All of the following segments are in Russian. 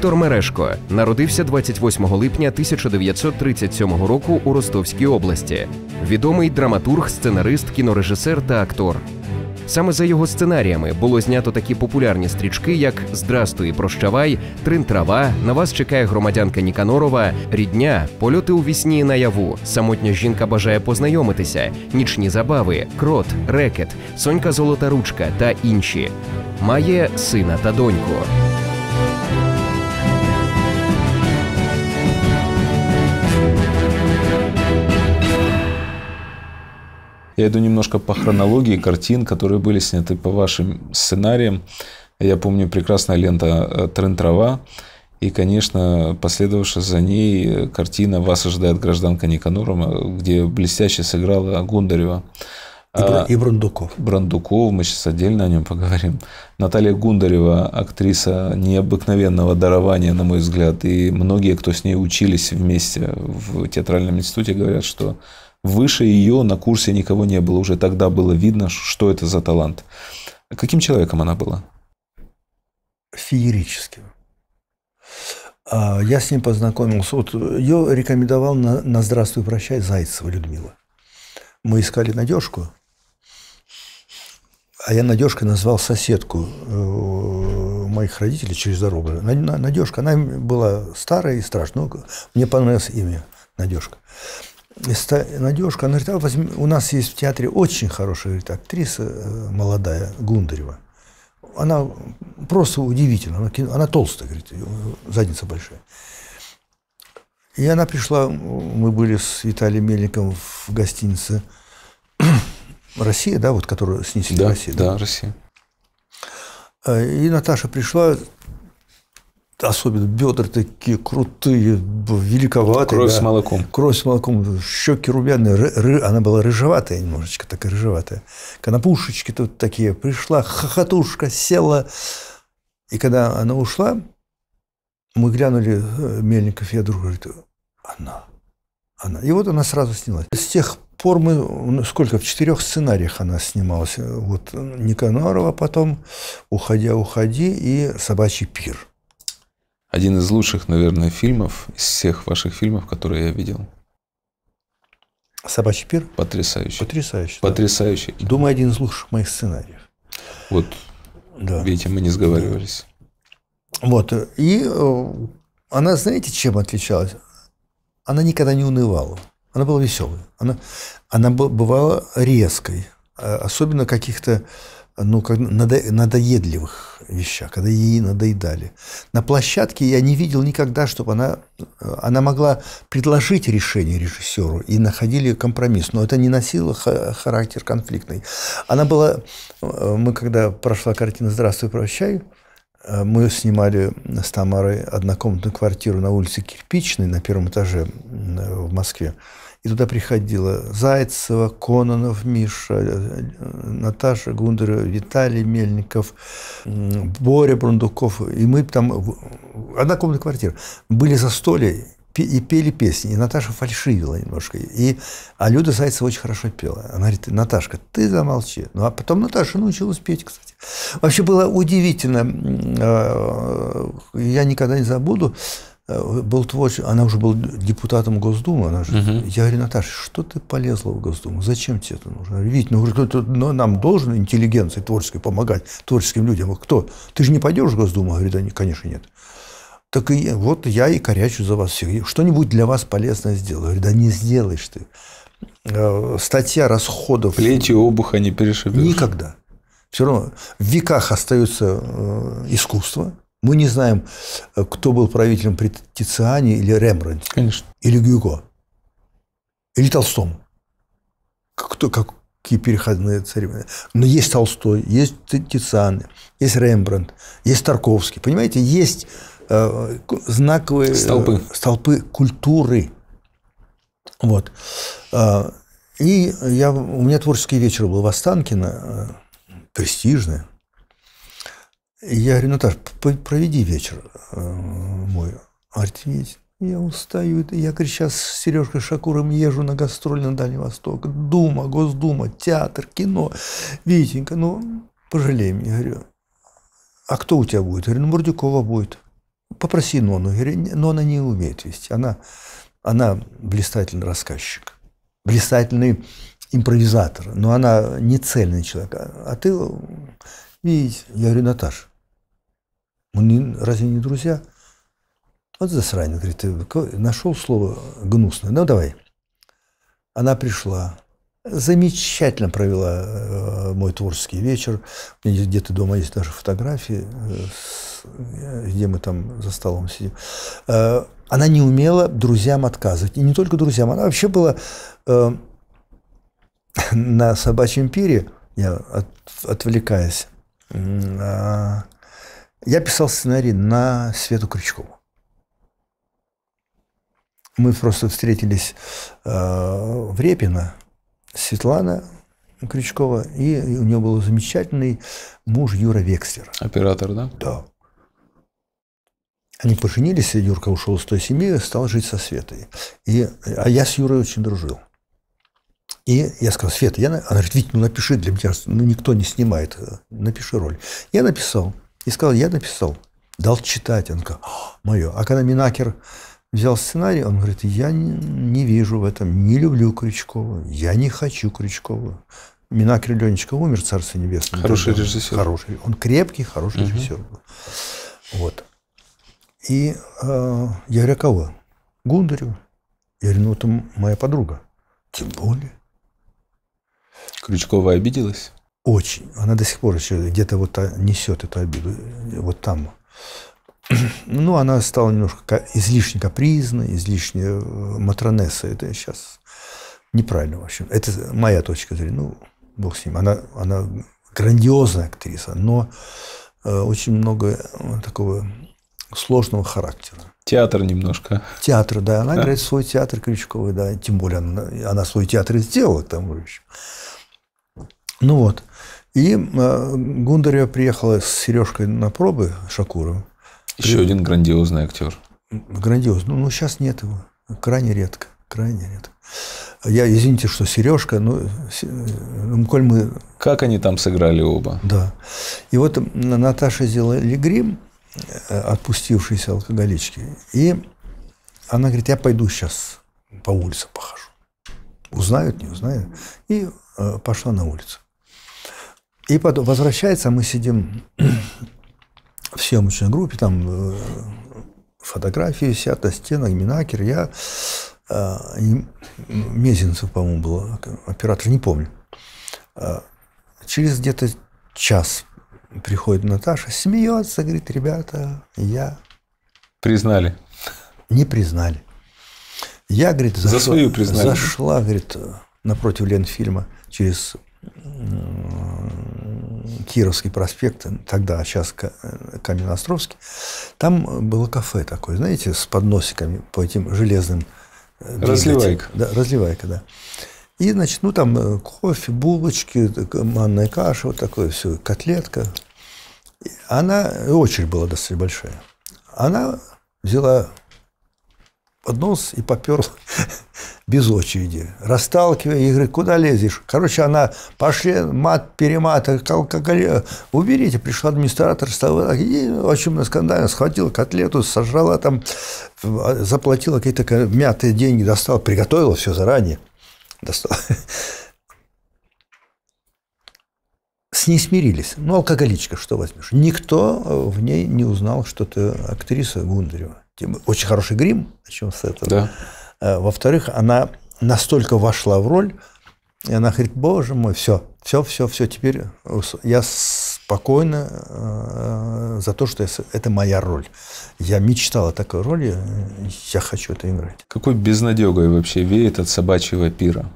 Віктор Мерешко народився 28 липня 1937 року у Ростовській області. Відомий драматург, сценарист, кінорежисер та актор. Саме за його сценаріями було знято такі популярні стрічки, як Здрастуй, прощавай, Трин трава, на вас чекає громадянка Ніканорова, рідня, польоти у вісні і наяву, самотня жінка бажає познайомитися, нічні забави, крот, рекет, сонька золота ручка та інші. Має сина та доньку. Я иду немножко по хронологии картин, которые были сняты по вашим сценариям. Я помню прекрасная лента э, «Трын трава», и, конечно, последовавшая за ней э, картина «Вас ожидает гражданка Никанорова», где блестяще сыграла Гундарева. И, а, и Брандуков. Брандуков, мы сейчас отдельно о нем поговорим. Наталья Гундарева, актриса необыкновенного дарования, на мой взгляд, и многие, кто с ней учились вместе в театральном институте, говорят, что Выше ее на курсе никого не было. Уже тогда было видно, что это за талант. Каким человеком она была? Феерическим. А, я с ним познакомился. Вот ее рекомендовал на, на «Здравствуй, прощай» Зайцева Людмила. Мы искали Надежку, а я Надежкой назвал соседку э, моих родителей через дорогу. Надежка, она была старая и страшная. но ну, Мне понравилось имя Надежка. Надежка, она говорит, а возьми, у нас есть в театре очень хорошая говорит, актриса э, молодая, Гундарева. Она просто удивительна, она, она толстая, говорит, задница большая. И она пришла, мы были с Виталием Мельником в гостинице «Россия», да, вот, которую снесли да, Россия. Да, да, Россия. Э, и Наташа пришла, особенно бедра такие крутые, великоватые. Кровь да. с молоком. Кровь с молоком, щеки румяные, ры, ры, она была рыжеватая немножечко, такая рыжеватая. Конопушечки тут такие. Пришла хохотушка, села. И когда она ушла, мы глянули, э, Мельников, я друг говорит, она, она. И вот она сразу снялась. С тех пор мы, сколько, в четырех сценариях она снималась. Вот Никанорова потом, «Уходя, уходи» и «Собачий пир». Один из лучших, наверное, фильмов из всех ваших фильмов, которые я видел. Собачий пир? Потрясающий. Потрясающий. Потрясающий. Да. Думаю, один из лучших моих сценариев. Вот. Да. Видите, мы не сговаривались. Да. Вот. И э, она, знаете, чем отличалась? Она никогда не унывала. Она была веселой. Она, она бывала резкой. А, особенно каких-то ну, как надо, надоедливых вещах, когда ей надоедали. На площадке я не видел никогда, чтобы она, она могла предложить решение режиссеру и находили компромисс, но это не носило характер конфликтный. Она была, э, мы когда прошла картина «Здравствуй, прощай», э, мы снимали с Тамарой однокомнатную квартиру на улице Кирпичной на первом этаже э, в Москве. И туда приходила Зайцева, Кононов, Миша, э, Наташа Гундера, Виталий Мельников, Боря Брундуков. И мы там... Одна комната квартира. Были за застолья, и пели песни. И Наташа фальшивила немножко. И, а Люда Зайцева очень хорошо пела. Она говорит, Наташка, ты замолчи. Ну, а потом Наташа научилась петь, кстати. Вообще было удивительно. Э, я никогда не забуду. Э, был творческий, она уже была депутатом Госдумы, она же, угу. я говорю, Наташа, что ты полезла в Госдуму, зачем тебе это нужно? Ведь, ну, кто ну, ну, нам должен интеллигенция творческая помогать, творческим людям, а кто? Ты же не пойдешь в Госдуму? Говорит, да, конечно, нет. Так и вот я и корячу за вас всех. Что-нибудь для вас полезное сделаю. Говорит, да не сделаешь ты. Э, статья расходов. Плечи обуха не перешибешь. Никогда. Все равно в веках остается э, искусство, мы не знаем, э, кто был правителем при Тициане или Рембрандте. Конечно. Или Гюго. Или Толстом. Кто, какие переходные церемонии. Но есть Толстой, есть Тициан, есть Рембрандт, есть Тарковский. Понимаете, есть э, знаковые э, столпы. Э, столпы культуры. Вот. Э, и я, у меня творческий вечер был в Останкино, престижный, я говорю, Наташ, проведи вечер э, мой. Она я устаю. Я, говорит, сейчас с Сережкой Шакуром езжу на гастроли на Дальний Восток. Дума, Госдума, театр, кино. Витенька, ну, пожалей меня, говорю. А кто у тебя будет? Я говорю, ну, Мурдюкова будет. Попроси Нону. Я говорю, но она не умеет вести. Она, она блистательный рассказчик, блистательный импровизатор, но она не цельный человек. А, а ты, э, видишь? я говорю, Наташа, мы не, разве не друзья? Вот засранец, говорит, ты нашел слово гнусное, ну давай. Она пришла, замечательно провела э, мой творческий вечер. У меня где-то дома есть даже фотографии, э, где мы там за столом сидим. Э, она не умела друзьям отказывать. И не только друзьям. Она вообще была на собачьем пире, я от, отвлекаясь, а я писал сценарий на Свету Крючкову. Мы просто встретились э, в Репино, Светлана Крючкова, и у нее был замечательный муж Юра Векстер. Оператор, да? Да. Они поженились, и Юрка ушел из той семьи, стал жить со Светой. И, а я с Юрой очень дружил. И я сказал, Света, я... она говорит, Вить, ну напиши для меня, ну никто не снимает, э, напиши роль. Я написал и сказал, я написал. Дал читать. он сказала, мое. А когда Минакер взял сценарий, он говорит, я не, вижу в этом, не люблю Крючкова, я не хочу Крючкова. Минакер Ленечка умер, Царство Небесное. Хороший тогда, режиссер. Хороший. Он крепкий, хороший угу. режиссер был. Вот. И э, я говорю, а кого? Гундарю. Я говорю, ну, это моя подруга. Тем более. Крючкова обиделась? Очень. Она до сих пор еще где-то вот несет эту обиду. Вот там. Ну, она стала немножко излишне капризной, излишне э, матронесса. Это сейчас неправильно, в общем. Это моя точка зрения. Ну, бог с ним. Она, она грандиозная актриса, но э, очень много э, такого сложного характера. Театр немножко. Театр, да. Она да. играет свой театр Крючковой, да. Тем более она, она свой театр и сделала там, в общем. Ну вот. И э, Гундарева приехала с Сережкой на пробы Шакуром. Еще При... один грандиозный актер. Грандиозный. Ну, сейчас ну, нет его. Крайне редко. Крайне редко. Я, извините, что Сережка, но э, ну, коль мы... Как они там сыграли оба. Да. И вот Наташа сделала грим, э, отпустившейся алкоголички. И она говорит, я пойду сейчас по улице похожу. Узнают, не узнают. И э, пошла на улицу. И потом возвращается, мы сидим в съемочной группе, там э, фотографии висят на стенах, Минакер, я, э, Мезенцев, по-моему, был оператор, не помню. Э, через где-то час приходит Наташа, смеется, говорит, ребята, я... Признали. Не признали. Я, говорит, зашла, За свою признали. зашла говорит, напротив Ленфильма через Кировский проспект, тогда, а сейчас Каменноостровский, там было кафе такое, знаете, с подносиками по этим железным... Э, разливайка. Да, разливайка, да. И, значит, ну, там э, кофе, булочки, э, манная каша, вот такое все, котлетка. Она, очередь была достаточно большая. Она взяла поднос и поперла без очереди, расталкивая и говорит, куда лезешь? Короче, она, пошли, мат, перемат, как, уберите, пришел администратор, стал, и очень на скандально схватил котлету, сожрала там, заплатила какие-то мятые деньги, достал, приготовила все заранее, достал. С ней смирились. Ну, алкоголичка, что возьмешь? Никто э, в ней не узнал, что ты актриса Гундарева. Очень хороший грим, о чем с этого. Да. Э, во-вторых, она настолько вошла в роль, и она говорит, боже мой, все, все, все, все, теперь я спокойно э, за то, что это моя роль. Я мечтал о такой роли, э, я хочу это играть. Какой безнадегой вообще веет от собачьего пира?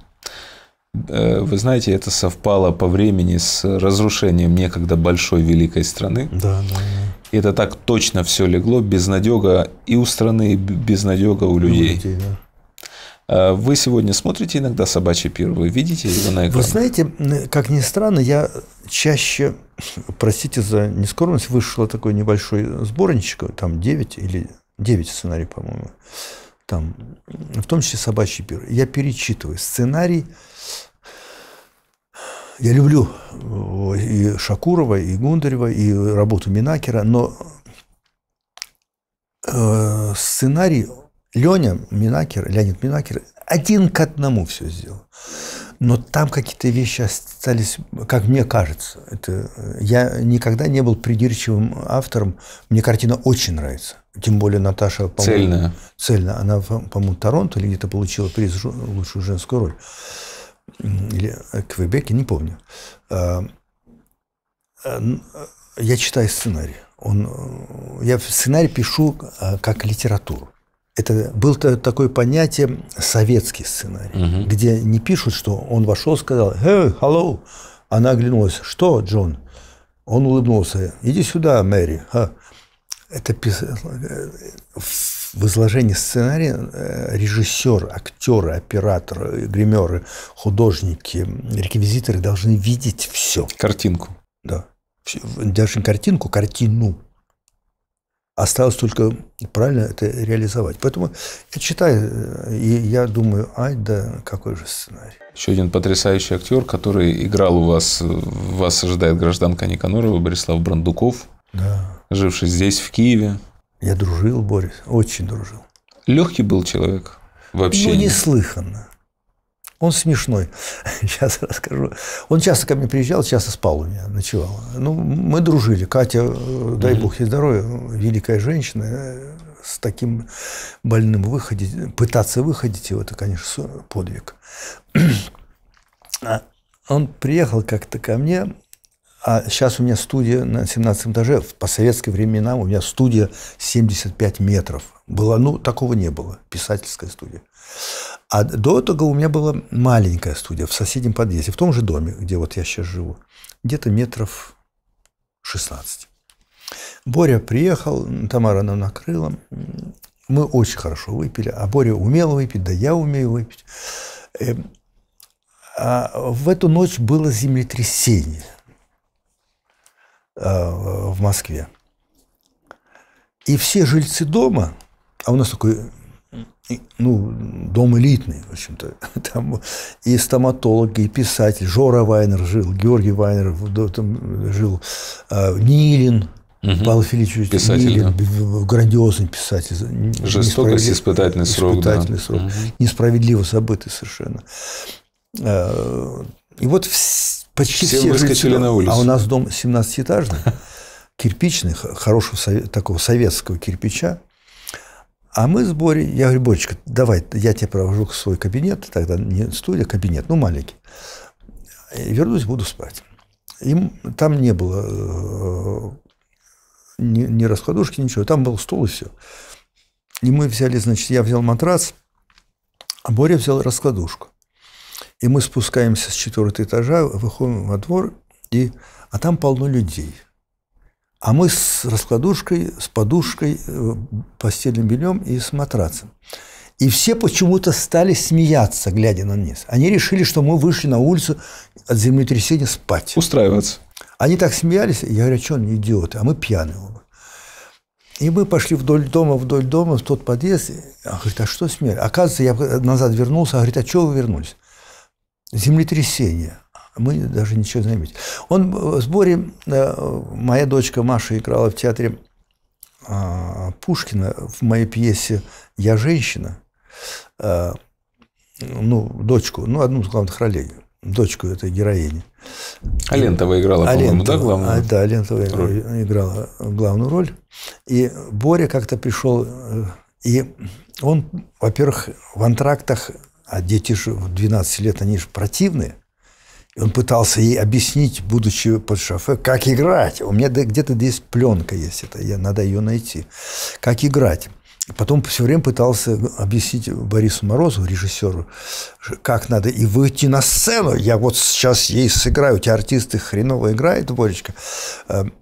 Вы знаете, это совпало по времени с разрушением некогда большой великой страны. Да, да, да. И это так точно все легло, безнадега и у страны, и безнадега у людей. У людей да. Э, вы сегодня смотрите иногда «Собачий пир», вы видите его на экране? Вы знаете, как ни странно, я чаще, простите за нескромность, вышло такой небольшой сборничек, там 9 или 9 сценарий, по-моему, там, в том числе «Собачий пир». Я перечитываю сценарий, я люблю и Шакурова, и Гундарева, и работу Минакера, но э, сценарий Леня Минакер, Леонид Минакер, один к одному все сделал. Но там какие-то вещи остались, как мне кажется. Это, э, я никогда не был придирчивым автором. Мне картина очень нравится. Тем более Наташа, по цельная. цельная. Она, по-моему, Торонто или где-то получила приз лучшую женскую роль. Или э, Квебеке, не помню. А, э, я читаю сценарий. Он, я сценарий пишу как литературу. Это был то такое понятие советский сценарий, угу. где не пишут, что он вошел, сказал «Hey, hello!» Она оглянулась. «Что, Джон?» Он улыбнулся. «Иди сюда, Мэри». А. Это пис... в изложении сценария э, режиссер, актеры, операторы, гримеры, художники, реквизиторы должны видеть все. Картинку. Да. Даже картинку, картину. Осталось только правильно это реализовать. Поэтому я читаю, э, и я думаю, ай да, какой же сценарий. Еще один потрясающий актер, который играл у вас «Вас ожидает гражданка Никанорова» Борислав Брандуков, да. живший здесь, в Киеве. Я дружил, Борис, очень дружил. Легкий был человек вообще? Ну, неслыханно. Он смешной. Сейчас расскажу. Он часто ко мне приезжал, часто спал у меня, ночевал. Ну, мы дружили. Катя, э, дай бог ей здоровья, великая женщина. Э, с таким больным выходить, пытаться выходить его, это, конечно, подвиг. Он приехал как-то ко мне, а сейчас у меня студия на 17 этаже, по советским временам у меня студия 75 метров. Была, ну, такого не было, писательская студия. А до этого у меня была маленькая студия в соседнем подъезде, в том же доме, где вот я сейчас живу. Где-то метров 16. Боря приехал, Тамара нам накрыла. Мы очень хорошо выпили, а Боря умел выпить, да я умею выпить. Эм, а в эту ночь было землетрясение э, в Москве. И все жильцы дома, а у нас такой ну, дом элитный, в общем-то. Там и стоматолог, и писатель. Жора Вайнер жил, Георгий Вайнер там жил, а, Нилин, угу. Павел Филиппович писатель, Нилин, да. грандиозный писатель. Жестокость, испытательный срок. Испытательный да. срок. Угу. Несправедливо забытый совершенно. А, и вот почти все, все выскочили на улицу. А у нас дом 17-этажный, кирпичный, хорошего такого советского кирпича а мы с Борей, я говорю, Боречка, давай, я тебя провожу в свой кабинет, тогда не студия, а кабинет, ну, маленький. И вернусь, буду спать. Им там не было э, ни, ни раскладушки, ничего, там был стул и все. И мы взяли, значит, я взял матрас, а Боря взял раскладушку. И мы спускаемся с четвертого этажа, выходим во двор, и, а там полно людей – а мы с раскладушкой, с подушкой, э, постельным бельем и с матрацем. И все почему-то стали смеяться, глядя на нас. Они решили, что мы вышли на улицу от землетрясения спать. Устраиваться. Они так смеялись. Я говорю, «А что они идиоты, а мы пьяные оба. И мы пошли вдоль дома, вдоль дома, в тот подъезд. А говорит, а что смеялись? Оказывается, я назад вернулся. А говорит, а чего вы вернулись? Землетрясение мы даже ничего не заметили. Он в сборе, э, моя дочка Маша играла в театре а, Пушкина в моей пьесе «Я женщина», э, ну, дочку, ну, одну из главных ролей, дочку этой героини. Алентова играла, а по-моему, да, главную? А, да, Алентова роль. играла главную роль. И Боря как-то пришел, э, и он, во-первых, в антрактах, а дети же 12 лет, они же противные, и он пытался ей объяснить, будучи под шофе, как играть. У меня где-то здесь пленка есть, это я, надо ее найти. Как играть. И потом все время пытался объяснить Борису Морозу, режиссеру, как надо и выйти на сцену. Я вот сейчас ей сыграю. У тебя артисты хреново играют, Боречка. Эм,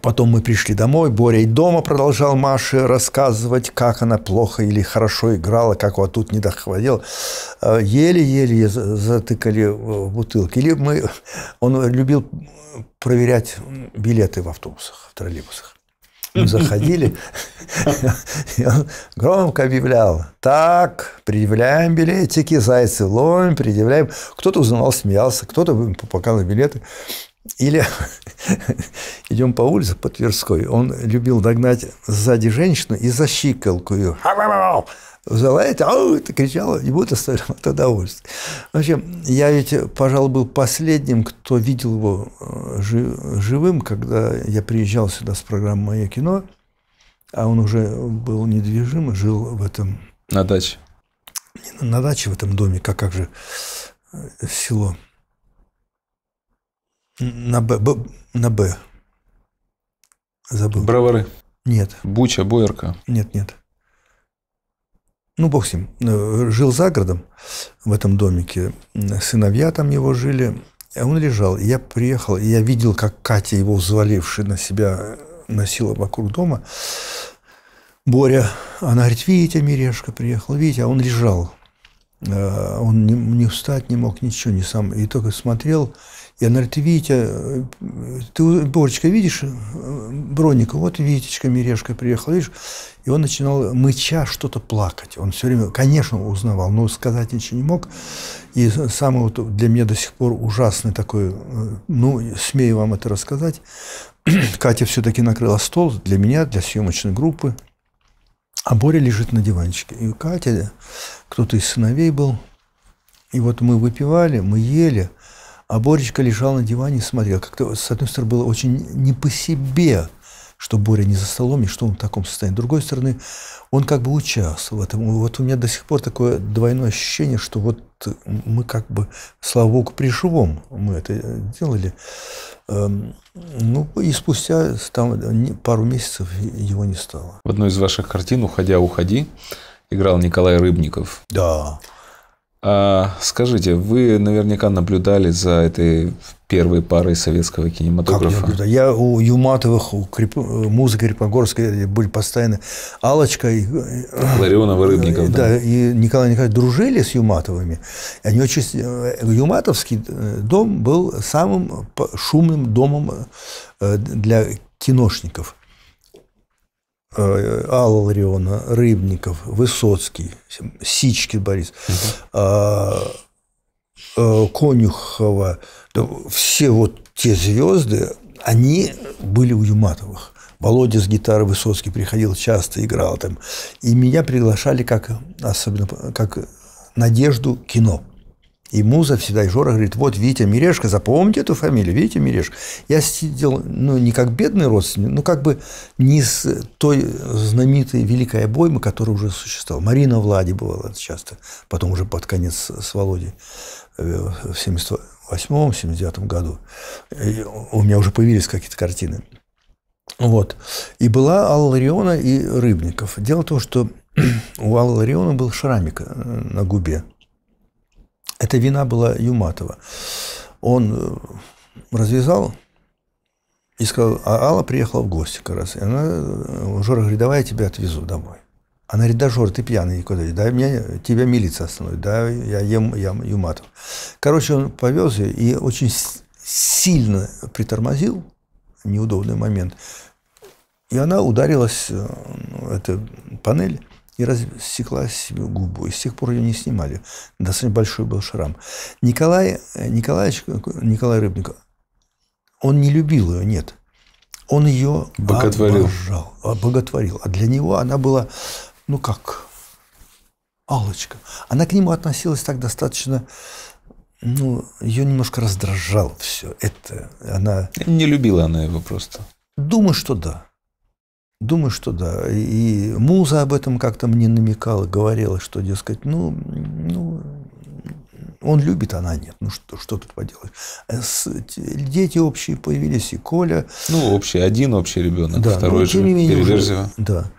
Потом мы пришли домой, Боря и дома продолжал Маше рассказывать, как она плохо или хорошо играла, как вот тут не дохватил. Э, еле-еле затыкали э, бутылки. Или мы... Он любил проверять билеты в автобусах, в троллейбусах. Мы заходили, и он громко объявлял. Так, предъявляем билетики, зайцы ловим, предъявляем. Кто-то узнавал, смеялся, кто-то показывал билеты. Или идем по улице по Тверской. Он любил догнать сзади женщину и за щиколку ее. Взяла это, ау, это кричала, и будет оставили от удовольствия. В общем, я ведь, пожалуй, был последним, кто видел его э, живым, когда я приезжал сюда с программы «Мое кино», а он уже был недвижим и жил в этом... На даче. На даче в этом доме, как, как же э, село. На Б. Б на Б. Забыл. Бравары. Нет. Буча, Боярка. Нет, нет. Ну, бог с ним. Э, жил за городом в этом домике. Сыновья там его жили. он лежал. я приехал, и я видел, как Катя, его взвалившая на себя, носила вокруг дома. Боря, она говорит, Витя Мирешка приехал, Витя, а он лежал. Э, он не, не встать не мог, ничего не сам. И только смотрел, я говорю, ты Витя, э, ты, Боречка, видишь э, Броника? Вот Витечка Мережка приехал, видишь? И он начинал мыча что-то плакать. Он все время, конечно, узнавал, но сказать ничего не мог. И самый вот для меня до сих пор ужасный такой, э, ну, смею вам это рассказать. Катя все-таки накрыла стол для меня, для съемочной группы. А Боря лежит на диванчике. И Катя, кто-то из сыновей был, и вот мы выпивали, мы ели – а Боречка лежал на диване и смотрел. Как-то, с одной стороны, было очень не по себе, что Боря не за столом и что он в таком состоянии. С другой стороны, он как бы участвовал в этом. Вот у меня до сих пор такое двойное ощущение, что вот мы как бы, слава богу, при мы это делали. Эм, ну и спустя там пару месяцев его не стало. В одной из ваших картин «Уходя, уходи» играл Николай Рыбников. Да. А, скажите, вы наверняка наблюдали за этой первой парой советского кинематографа. Как я, я у Юматовых, у Крип... музыки Крипогорской были постоянно Алочка и... Э, Ларионова, Рыбников. Да, да, и Николай Николаевич дружили с Юматовыми. Они очень... Э, Юматовский э, дом был самым шумным домом для киношников. Э, Алла Лариона, Рыбников, Высоцкий, Сички Борис, угу. Конюхова, все вот те звезды, они были у Юматовых. Володя с гитарой Высоцкий приходил часто, играл там. И меня приглашали как, особенно, как надежду кино. И Муза всегда, и Жора говорит, вот Витя Мирешка, запомните эту фамилию, Витя Мирешка. Я сидел, ну, не как бедный родственник, но как бы не с той знаменитой великой обоймы, которая уже существовала. Марина Влади бывала часто, потом уже под конец с Володей э, в 78-79 году. И у меня уже появились какие-то картины. Вот. И была Алла Лариона и Рыбников. Дело в том, что у Аллы Лариона был шрамик э, на губе. Эта вина была Юматова. Он э, развязал и сказал, а Алла приехала в гости как раз. И она, э, Жора говорит, давай я тебя отвезу домой. Она говорит, да, Жор, ты пьяный, куда да, меня, тебя милиция остановит, да, я ем, я юматов. Короче, он повез ее и очень сильно притормозил, неудобный момент, и она ударилась, э, ну, это панель, и рассекла себе губу. И с тех пор ее не снимали. Достаточно большой был шрам. Николай, э, Николаевич, э, Николай Рыбников, он не любил ее, нет. Он ее боготворил. обожал, а, боготворил. А для него она была, ну как, Алочка. Она к нему относилась так достаточно, ну, ее немножко раздражал все это. Она... Не любила она его просто. Думаю, что да. Думаю, что да. И Муза об этом как-то мне намекала, говорила, что, дескать, ну, ну он любит, а она нет. Ну, что, что тут поделать. Э, с, дети общие появились, и Коля. Ну, общий, один общий ребенок, да, второй ну, же менее, Переверзева. да.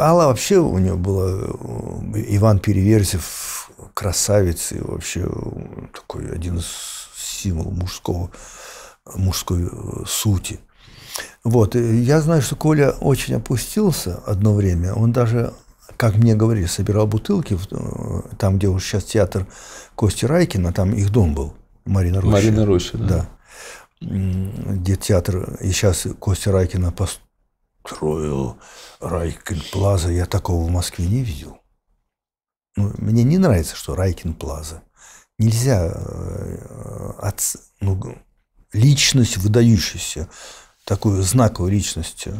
Алла вообще у нее была, э, Иван Переверзев, красавец, и вообще э, такой один из символов мужского, мужской сути – вот. Э, я знаю, что Коля очень опустился одно время. Он даже, как мне говорили, собирал бутылки э, там, где уже сейчас театр Кости Райкина, там их дом был, Марина Роща. Марина Роща, да. да. Где театр, и сейчас Костя Райкина построил Райкин Плаза. Я такого в Москве не видел. Ну, мне не нравится, что Райкин Плаза. Нельзя э, от, ну, личность выдающаяся такую знаковую личность э,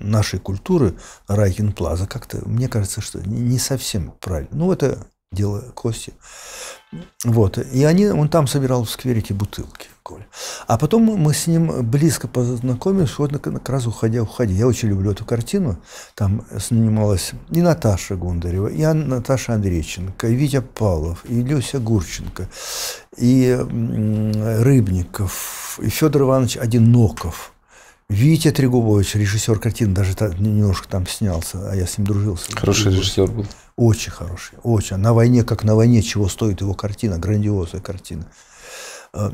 нашей культуры Райкин Плаза, как-то, мне кажется, что не совсем правильно. Ну, это дело Кости. Вот. И они, он там собирал в скверике бутылки. Коля. А потом мы с ним близко познакомились, вот как раз уходя, уходи. Я очень люблю эту картину. Там снималась и Наташа Гундарева, и Наташа Андрейченко, и Витя Павлов, и Люся Гурченко, и Рыбников, и Федор Иванович Одиноков – Витя Трегубович, режиссер картины, даже немножко там снялся, а я с ним дружился. Хороший режиссер был. Очень хороший, очень. На войне, как на войне, чего стоит его картина, грандиозная картина. А,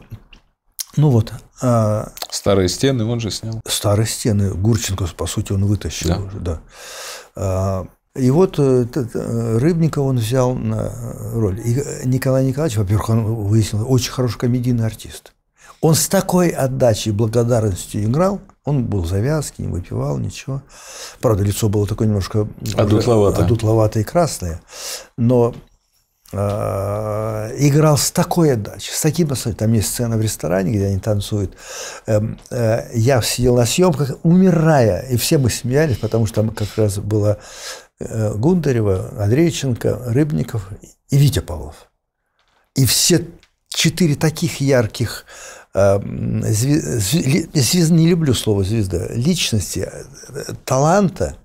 ну вот. А, Старые стены он же снял. Старые стены. Гурченко, по сути, он вытащил да. уже, да. А, и вот э, Рыбника он взял на э, роль. И э, Николай Николаевич, во-первых, он выяснил, очень хороший комедийный артист. Он с такой отдачей и благодарностью играл, он был завязки, не выпивал, ничего. Правда, лицо было такое немножко... Одутловато. Одутловато и красное. Но а, играл с такой отдачей, с таким настроением. Там есть сцена в ресторане, где они танцуют. Эм, э, я сидел на съемках, умирая, и все мы смеялись, потому что там как раз была э, Гундарева, Андрейченко, Рыбников и Витя Павлов. И все четыре таких ярких Эм, звезд, не люблю слово звезда, личности, э, таланта,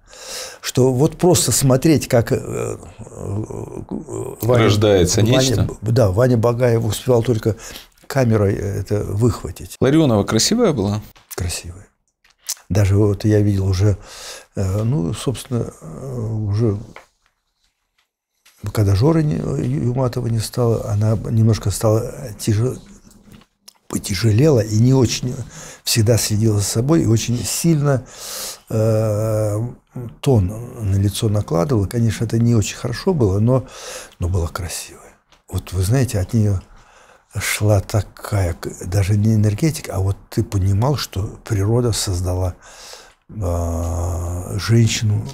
что вот просто смотреть, как э, э, Ваня, рождается Ваня, нечто. Да, Ваня Багаев успевал только камерой это выхватить. Ларионова красивая была? Красивая. Даже вот я видел уже, ну, собственно, уже когда Жора Юматова не стала она немножко стала тяжелее потяжелела и не очень всегда следила за собой и очень сильно э, тон на лицо накладывала. Конечно, это не очень хорошо было, но, но было красиво. Вот вы знаете, от нее шла такая, даже не энергетика, а вот ты понимал, что природа создала э, женщину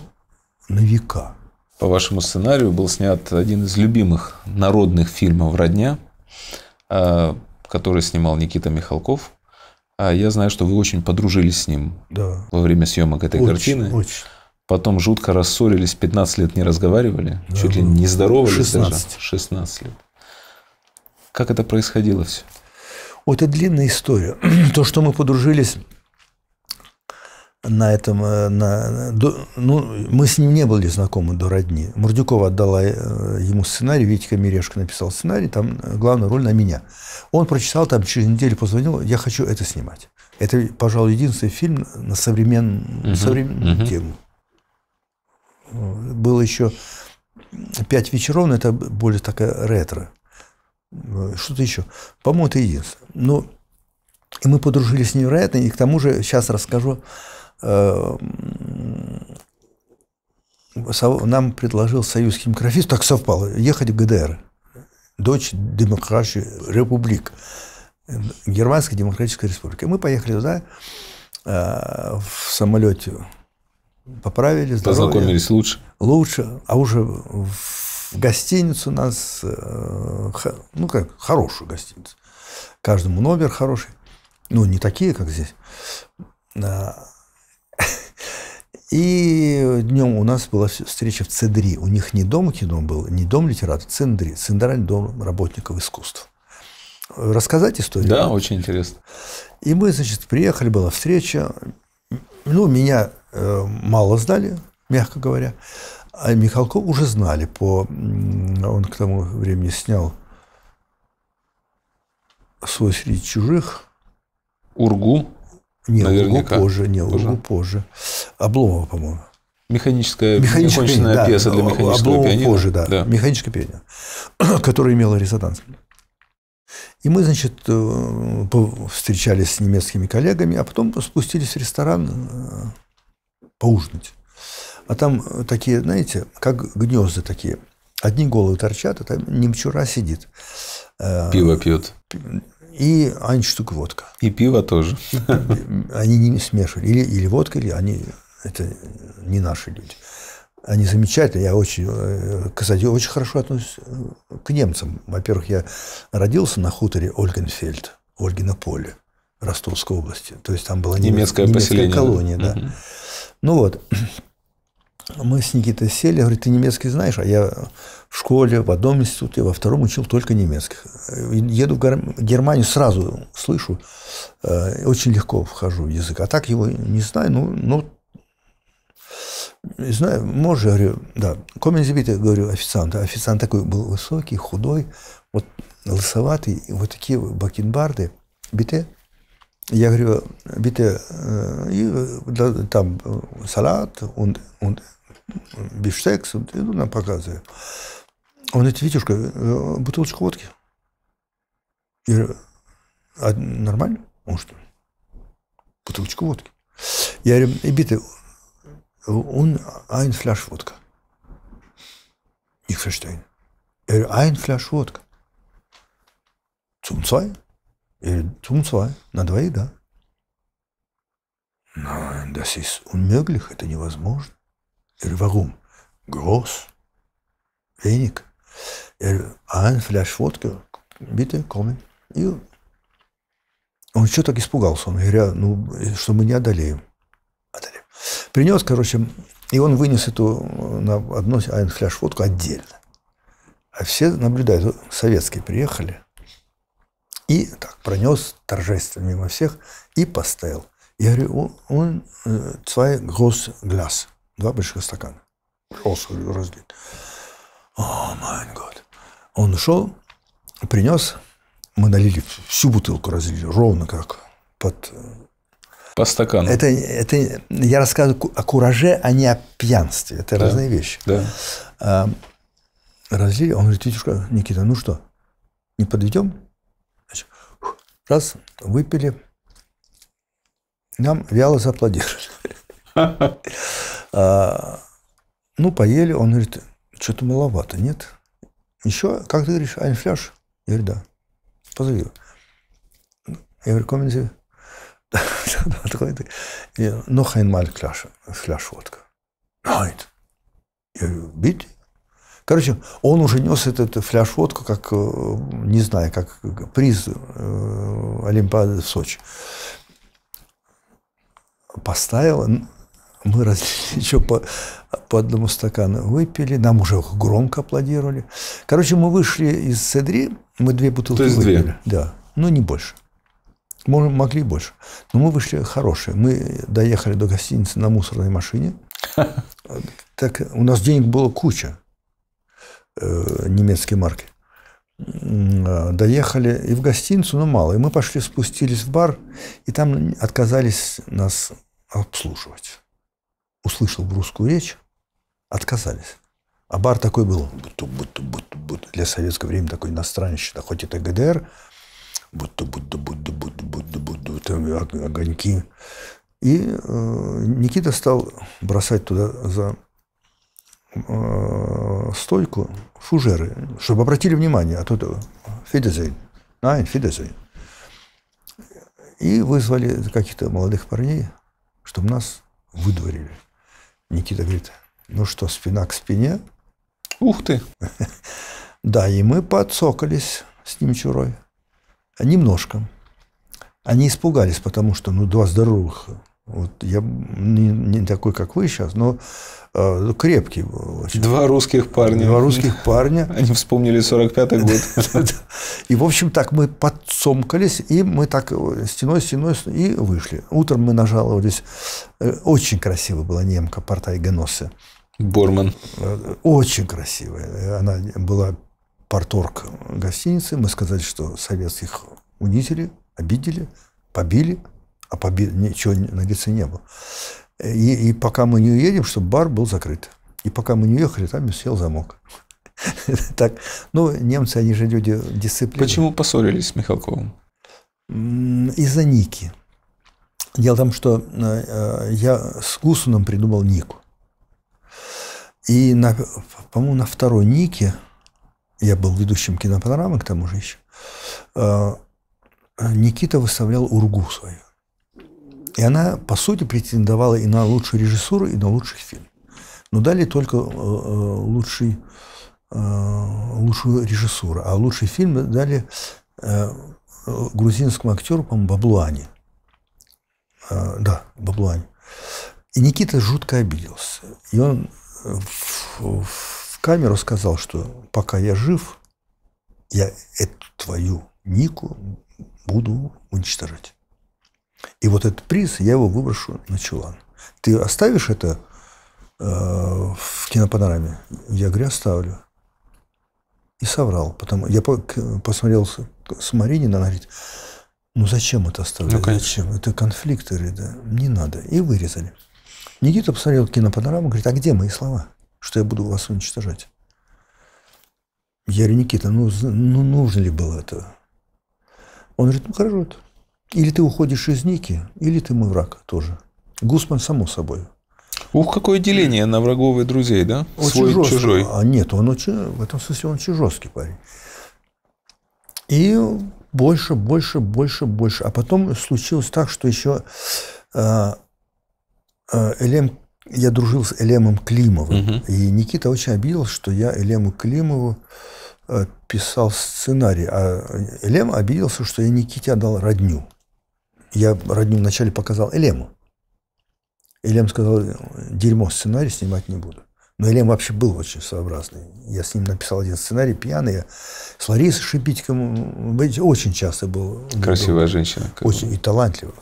на века. По вашему сценарию был снят один из любимых народных фильмов «Родня». Э, который снимал Никита Михалков. А я знаю, что вы очень подружились с ним да. во время съемок этой очень, картины. Очень. Потом жутко рассорились, 15 лет не разговаривали, да, чуть ли ну, не здоровались 16. даже. 16 лет. Как это происходило все? Вот это длинная история. То, что мы подружились, на этом, э, на, до, ну, мы с ним не были знакомы до родни. Мурдюкова отдала э, ему сценарий, Витька Мирешка написал сценарий, там э, главная роль на меня. Он прочитал, там через неделю позвонил, я хочу это снимать. Это, пожалуй, единственный фильм на современную угу, современную угу. тему. Было еще пять вечеров, но это более такая ретро. Что-то еще. По-моему, это единственное. ну и мы подружились невероятно, и к тому же сейчас расскажу Эм, нам предложил союз химикрафист, так совпало, ехать в ГДР, дочь демократии республик, германской демократической республики. мы поехали туда э, в самолете, поправили здоровье. Познакомились лучше. Лучше, а уже в гостиницу нас, э, ну как, хорошую гостиницу. Каждому номер хороший. Ну, не такие, как здесь. Э, и днем у нас была встреча в Цедри. У них не дом кино был, не дом литературы, Цендри, Центральный дом работников искусств. Рассказать историю? Да, очень интересно. И мы, значит, приехали, была встреча. Ну, меня э, мало знали, мягко говоря. А Михалков уже знали по... Он к тому времени снял свой среди чужих. Ургу. Не, Наверняка. Лугу позже. Не, позже? Лугу позже. Обломова, по-моему. Механическая, механическая пианино. да, пьеса для механического Обломова пианино. позже, да. да. Механическое пианино, которое имело резонанс. И мы, значит, э, встречались с немецкими коллегами, а потом спустились в ресторан э, поужинать. А там э, такие, знаете, как гнезда такие. Одни головы торчат, а там немчура сидит. Пиво пьет и Айнштук водка. И пиво тоже. Они не смешивали. Или, или водка, или они... Это не наши люди. Они замечательные, Я очень, э, кстати, очень хорошо отношусь э, к немцам. Во-первых, я родился на хуторе Ольгенфельд, Ольгино поле Ростовской области. То есть там была немецкая, немецкая поселение, колония. Да. Угу. Ну вот мы с Никитой сели, говорит, ты немецкий знаешь? А я в школе, в одном институте, во втором учил только немецких. Еду в Германию, сразу слышу, э, очень легко вхожу в язык. А так его не знаю, ну, ну знаю, может, говорю, да. я говорю, официант. А официант такой был высокий, худой, вот лысоватый, вот такие бакенбарды. Бите, я говорю, бите, э, и, э, да, там салат, он, он, бифштекс, иду нам показы. Он говорит, а Витюшка, э, бутылочку водки. Я а нормально? Он что? Бутылочку водки. Я говорю, Эбиты, он айн фляж водка. Ich verstehe. Я говорю, айн фляж водка. Zum zwei? Я говорю, zum На двоих, да. Nein, das ist unmöglich, это невозможно. Я говорю, warum? Groß. Wenig. Ich sage, ein Flasch Wodka. Bitte, kommen. И он что так испугался? Он говорит, «А, ну, что мы не одолеем. одолеем. Принес, короче, и он вынес эту э, на одну а фляж водку отдельно. А все наблюдают, советские приехали. И так пронес торжественно мимо всех и поставил. Я говорю, он, он э, свой гос глаз. Два больших стакана. Пожалуйста, разлить. О, мой год. Он ушел, принес, мы налили всю бутылку, разлили, ровно как под... Э, По стакану. Это, это, я рассказываю о кураже, а не о пьянстве. Это да. разные вещи. Да. А, разлили, он говорит, тетюшка, Никита, ну что, не подведем? Раз, выпили, нам вяло зааплодировали. А, ну, поели. Он говорит, что-то маловато, нет? Еще, как ты говоришь, один Я говорю, да. Позови его. Я говорю, комнате. Ну, хайнмаль фляж, фляж водка. Нет. Я говорю, бить? Короче, он уже нес этот фляж водку, как, э, не знаю, как приз э, Олимпиады в Сочи. Поставил, мы еще по, по одному стакану выпили, нам уже громко аплодировали. Короче, мы вышли из цедри, мы две бутылки То есть выпили. Две. Да, ну не больше. Мы могли больше. Но мы вышли хорошие. Мы доехали до гостиницы на мусорной машине. Так у нас денег было куча э, немецкой марки. А, доехали и в гостиницу, но мало. И мы пошли, спустились в бар, и там отказались нас обслуживать услышал русскую речь, отказались. А бар такой был, будто будто будто буту. для советского времени такой иностранец, да, хоть это ГДР, будто будто будто будто будто будто там огоньки. И э, Никита стал бросать туда за э, стойку фужеры, чтобы обратили внимание, а тут Федезейн, Найн, Федезейн. И вызвали каких-то молодых парней, чтобы нас выдворили. Никита говорит, ну что, спина к спине? Ух ты! Да, и мы подсокались с ним чурой. Немножко. Они испугались, потому что, ну, два здоровых вот я не, не такой, как вы сейчас, но э, ну, крепкий был. Очень. Два русских парня. Два русских парня. Они вспомнили 45-й год. И, в общем, так мы подсомкались, и мы так стеной, стеной и вышли. Утром мы нажаловались. Э, очень красивая была немка, порта Геносе. Борман. Э, очень красивая. Она была порторг гостиницы. Мы сказали, что советских унизили, обидели, побили – а побед, ничего на лице не было. И, и пока мы не уедем, чтобы бар был закрыт. И пока мы не уехали, там сел замок. Так, ну, немцы, они же люди дисциплины. Почему поссорились с Михалковым? Из-за Ники. Дело в том, что э, я с Гусуном придумал Нику. И, на, по-моему, на второй Нике, я был ведущим кинопанорамы, к тому же еще, э, Никита выставлял ургу свою. И она, по сути, претендовала и на лучшую режиссуру, и на лучший фильм. Но дали только э, э, лучший, э, лучшую режиссуру. А лучший фильм дали грузинскому актеру, по-моему, Баблуане. Да, Баблуане. И Никита жутко обиделся. И он в, в камеру сказал, что пока я жив, я эту твою Нику буду уничтожать. И вот этот приз, я его выброшу на чулан. Ты оставишь это э, в кинопанораме? Я говорю, оставлю. И соврал. Потом я по, посмотрел с, с Маринина, она говорит, ну зачем это оставлять? Ну, конечно. Зачем? Это конфликты, да, не надо. И вырезали. Никита посмотрел кинопанораму, говорит, а где мои слова, что я буду вас уничтожать? Я говорю, Никита, ну, ну нужно ли было это? Он говорит, ну хорошо, или ты уходишь из Ники, или ты мой враг тоже. Гусман, само собой. Ух, какое деление на врагов и друзей, да? Очень Свой жесткий. чужой. А нет, он очень, в этом смысле он очень жесткий парень. И больше, больше, больше, больше. А потом случилось так, что еще э, э, Элем, я дружил с Элемом Климовым. Угу. И Никита очень обиделся, что я Элему Климову э, писал сценарий. А Элем обиделся, что я Никите отдал родню я родню вначале показал Элему. Элем сказал, дерьмо, сценарий снимать не буду. Но Элем вообще был очень своеобразный. Я с ним написал один сценарий, пьяный. с Ларисой Шипитиком очень часто был. Красивая был, женщина. Очень и талантливая.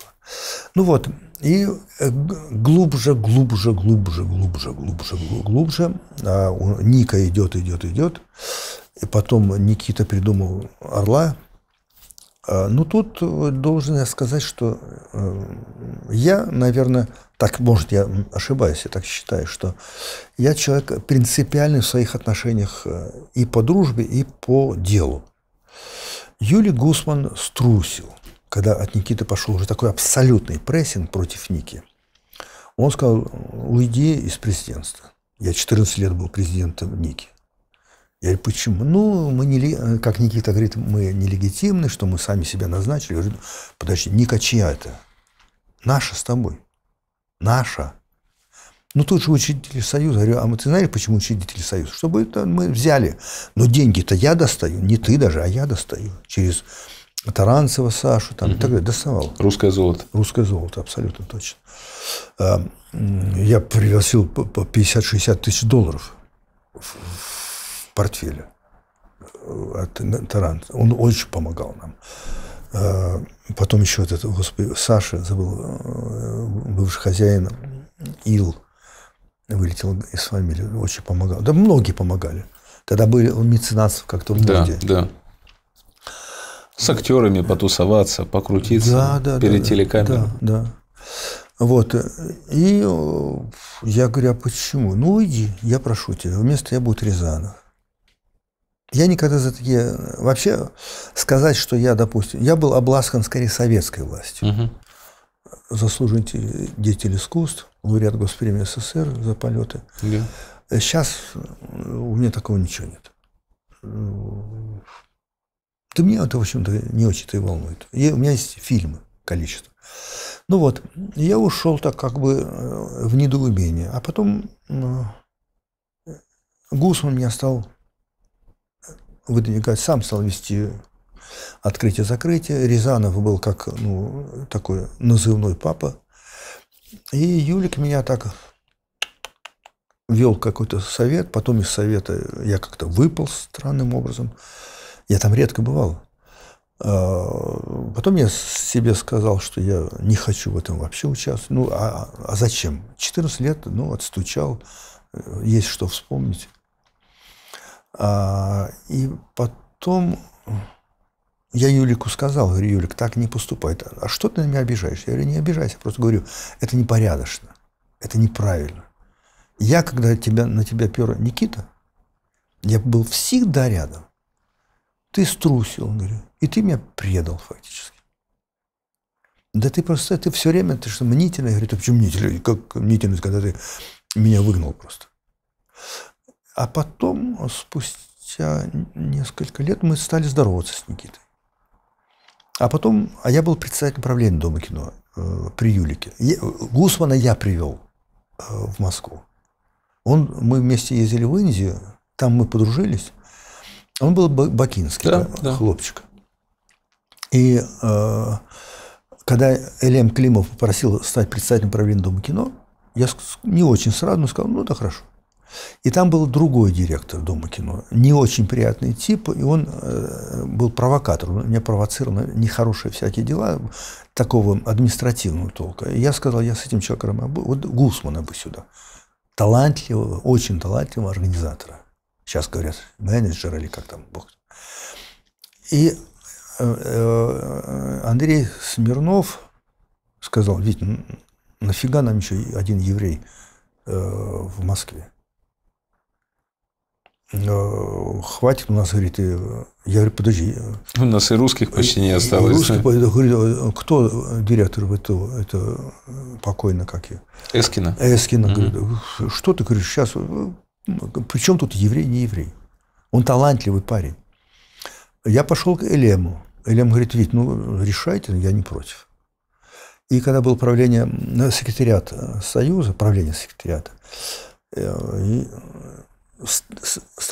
Ну вот, и э, глубже, глубже, глубже, глубже, глубже, глубже. А Ника идет, идет, идет. И потом Никита придумал «Орла», а, ну, тут э, должен я сказать, что э, я, наверное, так, может, я ошибаюсь, я так считаю, что я человек принципиальный в своих отношениях э, и по дружбе, и по делу. Юлий Гусман струсил, когда от Никиты пошел уже такой абсолютный прессинг против Ники. Он сказал, уйди из президентства. Я 14 лет был президентом Ники. Я говорю, почему? Ну, мы не, э, как Никита говорит, мы нелегитимны, что мы сами себя назначили. Я говорю, подожди, Ника чья это? Наша с тобой. Наша. Ну, тут же учитель Союза. Я говорю, а мы ты знаешь, почему учитель Союза? Чтобы это мы взяли. Но деньги-то я достаю, не ты даже, а я достаю. Через Таранцева Сашу там угу. и так далее. Доставал. Русское золото. Русское золото, абсолютно точно. Э, я пригласил по 50-60 тысяч долларов в портфеля э, от Тарант. Он очень помогал нам. Э, потом еще этот, господи, Саша, забыл, э, бывший хозяин, Ил, вылетел из фамилии, очень помогал. Да многие помогали. Тогда были меценатство как-то в да, да. С актерами потусоваться, покрутиться да, да, перед да, телекамерой. Да, да. Вот. И я говорю, а почему? Ну, иди, я прошу тебя. Вместо я буду Рязанов. Я никогда за такие... Вообще сказать, что я, допустим... Я был обласкан скорее советской властью. Угу. Uh -huh. Заслуженный деятель искусств, лауреат Госпремии СССР за полеты. Да. Сейчас э, у меня такого ничего нет. Ты меня это, в общем-то, не очень-то и волнует. И у меня есть фильмы, количество. Ну вот, я ушел так как бы э, в недоумение. А потом э, Гусман меня стал выдвигать, сам стал вести открытие-закрытие. Рязанов был как ну, такой назывной папа. И Юлик меня так вел какой-то совет, потом из совета я как-то выпал странным образом. Я там редко бывал. А, потом я себе сказал, что я не хочу в этом вообще участвовать. Ну, а, а зачем? 14 лет, ну, отстучал, э, есть что вспомнить. А, и потом я Юлику сказал, говорю, Юлик, так не поступай. А что ты на меня обижаешь? Я говорю, не обижайся, просто говорю, это непорядочно, это неправильно. Я, когда тебя, на тебя пера Никита, я был всегда рядом. Ты струсил, говорю, и ты меня предал фактически. Да ты просто, ты все время, ты что, мнительный? Я говорю, ты почему мнительный? Как мнительность, когда ты меня выгнал просто. А потом, спустя несколько лет, мы стали здороваться с Никитой. А потом, а я был председателем правления Дома кино э, при Юлике. Я, Гусмана я привел э, в Москву. Он, мы вместе ездили в Индию, там мы подружились. Он был бакинский да, да, хлопчик. И э, когда Элем Климов попросил стать председателем правления Дома кино, я не очень сразу, сказал, ну да хорошо. И там был другой директор Дома кино, не очень приятный тип, и он э, был провокатор, он меня провоцировал нехорошие всякие дела такого административного толка. И я сказал, я с этим человеком, вот Гусмана бы сюда, талантливого, очень талантливого организатора. Сейчас говорят, менеджер или как там, бог. И э, э, Андрей Смирнов сказал, видите, нафига нам еще один еврей в Москве? Э, хватит у нас, говорит, и... Э, я говорю, подожди. У нас и русских почти не осталось. Русских, да? говорит, э, кто директор в это, это покойно, как я? Эскина. Эскина, угу. говорит, что ты говоришь сейчас, ну, причем тут еврей, не еврей? Он талантливый парень. Я пошел к Элему. Элем говорит, Вить, ну, решайте, я не против. И когда было правление секретариата Союза, правление секретариата, и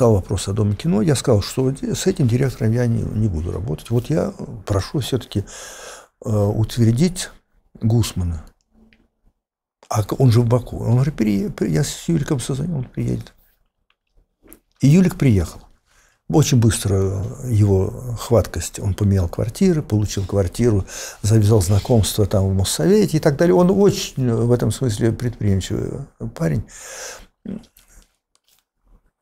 встал вопрос о Доме кино, я сказал, что с этим директором я не, не буду работать. Вот я прошу все-таки э, утвердить Гусмана. А он же в Баку. Он говорит, при, я с Юликом созвонил, он приедет. И Юлик приехал. Очень быстро его хваткость, он поменял квартиры, получил квартиру, завязал знакомство там в Моссовете и так далее. Он очень э, в этом смысле предприимчивый парень.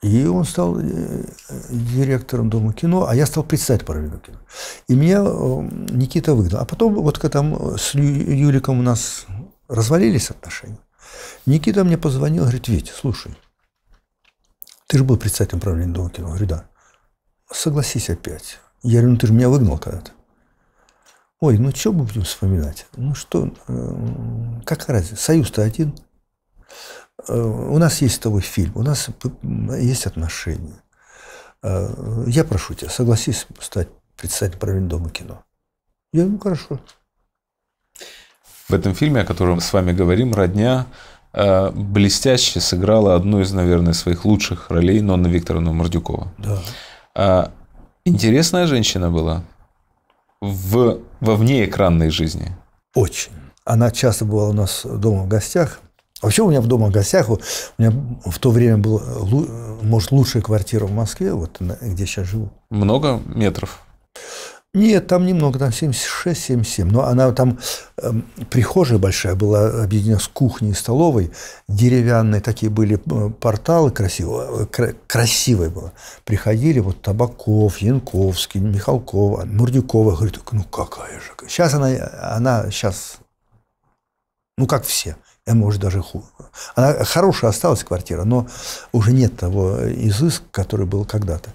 И он стал э, директором Дома кино, а я стал председателем по кино. И меня э, Никита выгнал. А потом вот когда там э, с Юликом у нас развалились отношения, Никита мне позвонил, говорит, Витя, слушай, ты же был председателем правления Дома кино. Я говорю, да. Согласись опять. Я говорю, ну ты же меня выгнал когда-то. Ой, ну что будем вспоминать? Ну что, как разница? Союз-то один. Э, у нас есть с тобой фильм, у нас есть отношения. Э, я прошу тебя, согласись стать председателем правления Дома кино. Я говорю, ну хорошо. В этом фильме, о котором мы с вами говорим, родня э, блестяще сыграла одну из, наверное, своих лучших ролей Нонна Викторовна Мордюкова. Да. Интересная женщина была в, во внеэкранной жизни. Очень. Она часто была у нас дома в гостях – Вообще у меня в дома в гостях, у меня в то время была, может, лучшая квартира в Москве, вот где сейчас живу. Много метров? Нет, там немного, там 76-77. Но она там э, прихожая большая была объединена с кухней и столовой. Деревянные такие были э, порталы э, красивые. Кра- красивая была. Приходили вот Табаков, Янковский, Михалкова, Мурдюкова. Говорит, ну какая же. Сейчас она, она сейчас, ну как все. Э, может, даже хуже. Она хорошая осталась квартира, но уже нет того изыска, который был когда-то.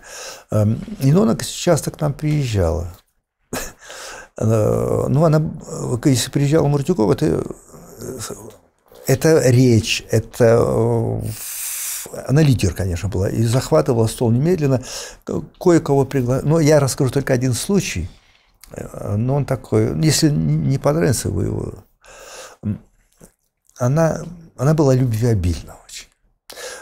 Эм, Илона часто к нам приезжала. Ну, она, э, если приезжала Муртюкова, это, э, это речь, это она лидер, конечно, была, и захватывала стол немедленно, кое-кого пригласила. Но я расскажу только один случай, но он такой, если не понравится, вы его она, она была любвеобильна очень.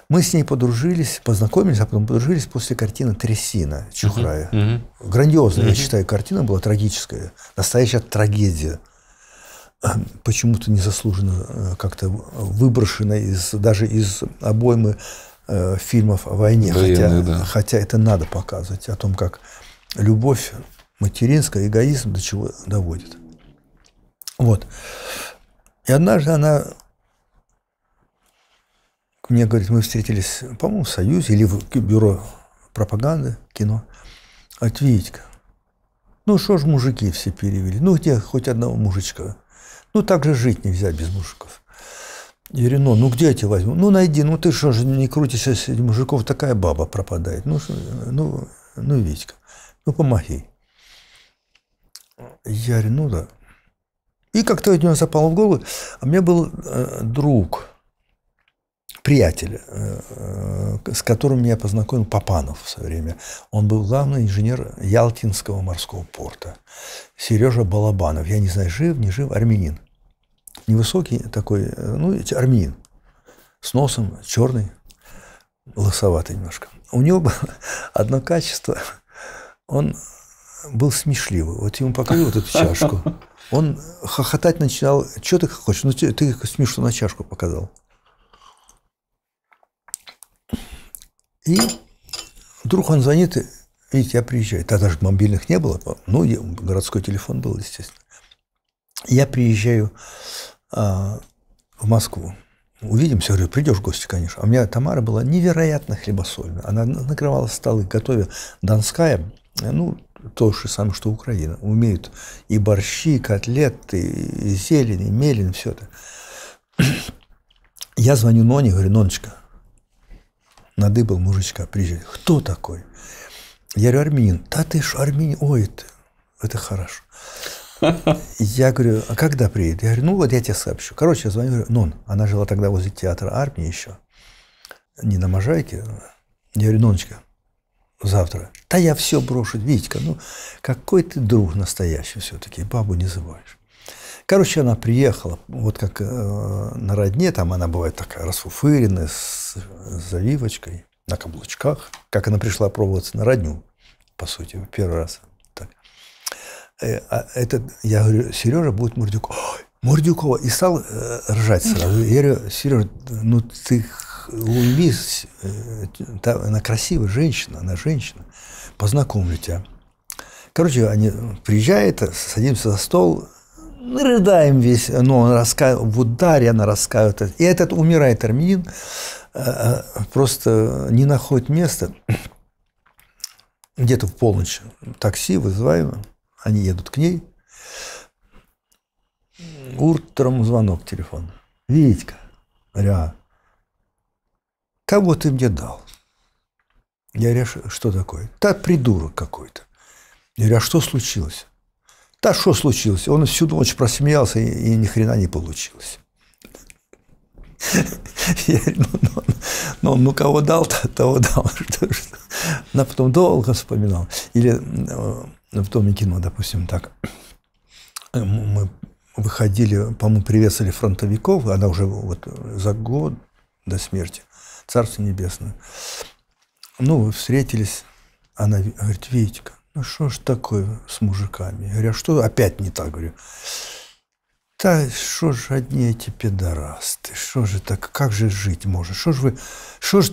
Мы с ней подружились, познакомились, а потом подружились после картины «Трясина» Чухрая. uh-huh, uh-huh. Грандиозная, Uh-huh. я считаю, картина была трагическая, настоящая трагедия. Эм, почему-то незаслуженно э, как-то выброшена из, даже из обоймы э, фильмов о войне. Военные, хотя, да. хотя это надо показывать, о том, как любовь материнская, эгоизм до чего доводит. Вот. И однажды она мне говорит, мы встретились, по-моему, в Союзе или в бюро пропаганды, кино. Говорит, Витька, ну что ж мужики все перевели, ну где хоть одного мужичка? Ну так же жить нельзя без мужиков. Я «Ну, ну, где я тебя возьму? Ну найди, ну ты что же не крутишься среди мужиков, такая баба пропадает. Ну, шо, ну, ну Витька, ну помоги. Я говорю, ну да. И как-то у него запало в голову, а мне был э, друг – приятель, э, э, с которым меня познакомил Папанов в свое время. Он был главный инженер Ялтинского морского порта. Сережа Балабанов. Я не знаю, жив, не жив, армянин. Невысокий такой, э, ну, армянин. С носом черный, лосоватый немножко. У него было одно качество. Он был смешливый. Вот ему покажу вот эту чашку. Он хохотать начинал. Что ты хочешь? Ну, ты смешно на чашку показал. И вдруг он звонит, видите, я приезжаю. Тогда же мобильных не было, ну, городской телефон был, естественно. Я приезжаю а, в Москву. Увидимся, говорю, придешь в гости, конечно. А у меня Тамара была невероятно хлебосольная. Она накрывала столы, готовила. донская, ну, то же самое, что Украина. Умеют и борщи, и котлеты, и зелень, и мелин, все это. Я звоню Ноне, говорю, Ноночка, надыбал мужичка, приезжает. Кто такой? Я говорю, армянин. Да ты ж армянин. Ой, это, это хорошо. Я говорю, а когда приедет? Я говорю, ну вот я тебе сообщу. Короче, я звоню, говорю, Нон, она жила тогда возле театра армии еще, не на Можайке. Я говорю, Ноночка, завтра. Да я все брошу, Витька, ну какой ты друг настоящий все-таки, бабу не забываешь. Короче, она приехала, вот как э, на родне, там она бывает такая расфуфыренная, с, с завивочкой, на каблучках, как она пришла пробоваться на родню, по сути, первый раз. Так. Э, а этот, я говорю, Сережа будет Мурдюк. Мурдюкова. И стал э, ржать сразу. Я говорю, Сережа, ну ты улыбись, э, она красивая женщина, она женщина, познакомлю тебя. Короче, они приезжают, садимся за стол, мы рыдаем весь, но он раска... в ударе она раскаивает. И этот умирает армянин, э, э, просто не находит места. Где-то в полночь такси вызываем, они едут к ней. Утром звонок телефон. Витька, Ря, кого ты мне дал? Я говорю, что такое? Так придурок какой-то. Я говорю, а что случилось? Да что случилось? Он всю ночь просмеялся, и, и ни хрена не получилось. Я говорю, ну, ну, ну, кого дал, того дал. Она потом долго вспоминала. Или в Доме кино, допустим, так. Мы выходили, по-моему, приветствовали фронтовиков, она уже вот за год до смерти, Царство Небесное. Ну, встретились, она говорит, Витька, ну что ж такое с мужиками? Я говорю, а что опять не так? Говорю, да что ж одни эти пидорасты, что же так, как же жить можно? Что ж вы, что ж,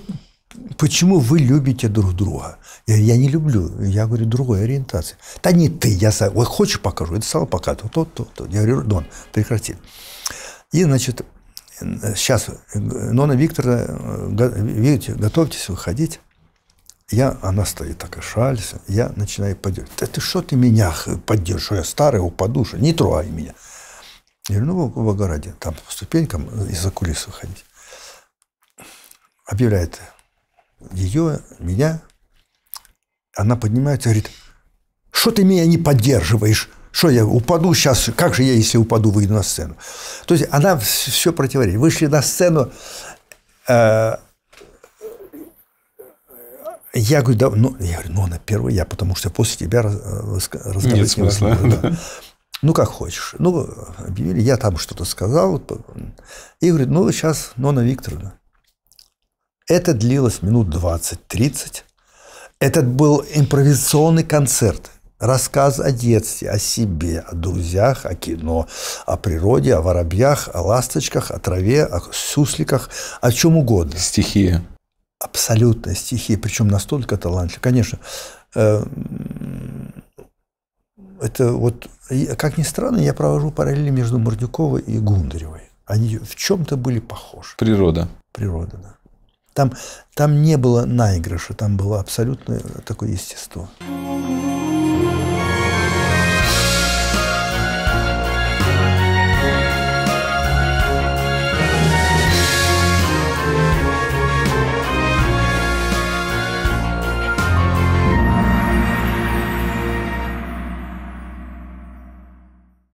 почему вы любите друг друга? Я, я не люблю, я говорю, другой ориентации. Да не ты, я сам, вот хочешь покажу, это сало пока, то, то, то, то. Я говорю, Дон, прекрати. И, значит, сейчас э, Нона Викторовна, э, э, видите, готовьтесь выходить. Я, она стоит такая, шалься, я начинаю поддерживать. Это что ты меня поддержишь, я старый, упаду, же? не трогай меня. Я говорю, ну, в, в огороде, там по ступенькам э, из-за кулис выходить. Объявляет ее, меня. Она поднимается и говорит, что ты меня не поддерживаешь? Что я упаду сейчас? Как же я, если упаду, выйду на сцену? То есть она все противоречит. Вышли на сцену, э, я говорю, да, ну, я говорю, ну, она первая, я, потому что после тебя э, разговаривать Нет не смысла. да. Ну, как хочешь. Ну, объявили, я там что-то сказал. И говорит, ну, сейчас Нона Викторовна. Это длилось минут 20-30. Это был импровизационный концерт. Рассказ о детстве, о себе, о друзьях, о кино, о природе, о воробьях, о ласточках, о траве, о сусликах, о чем угодно. Стихия абсолютно стихи, причем настолько талантливый. Конечно, эм, это вот, как ни странно, я провожу параллели между Мордюковой и Гундаревой. Они в чем-то были похожи. Природа. Природа, да. Там, там не было наигрыша, там было абсолютно такое естество. Thank you.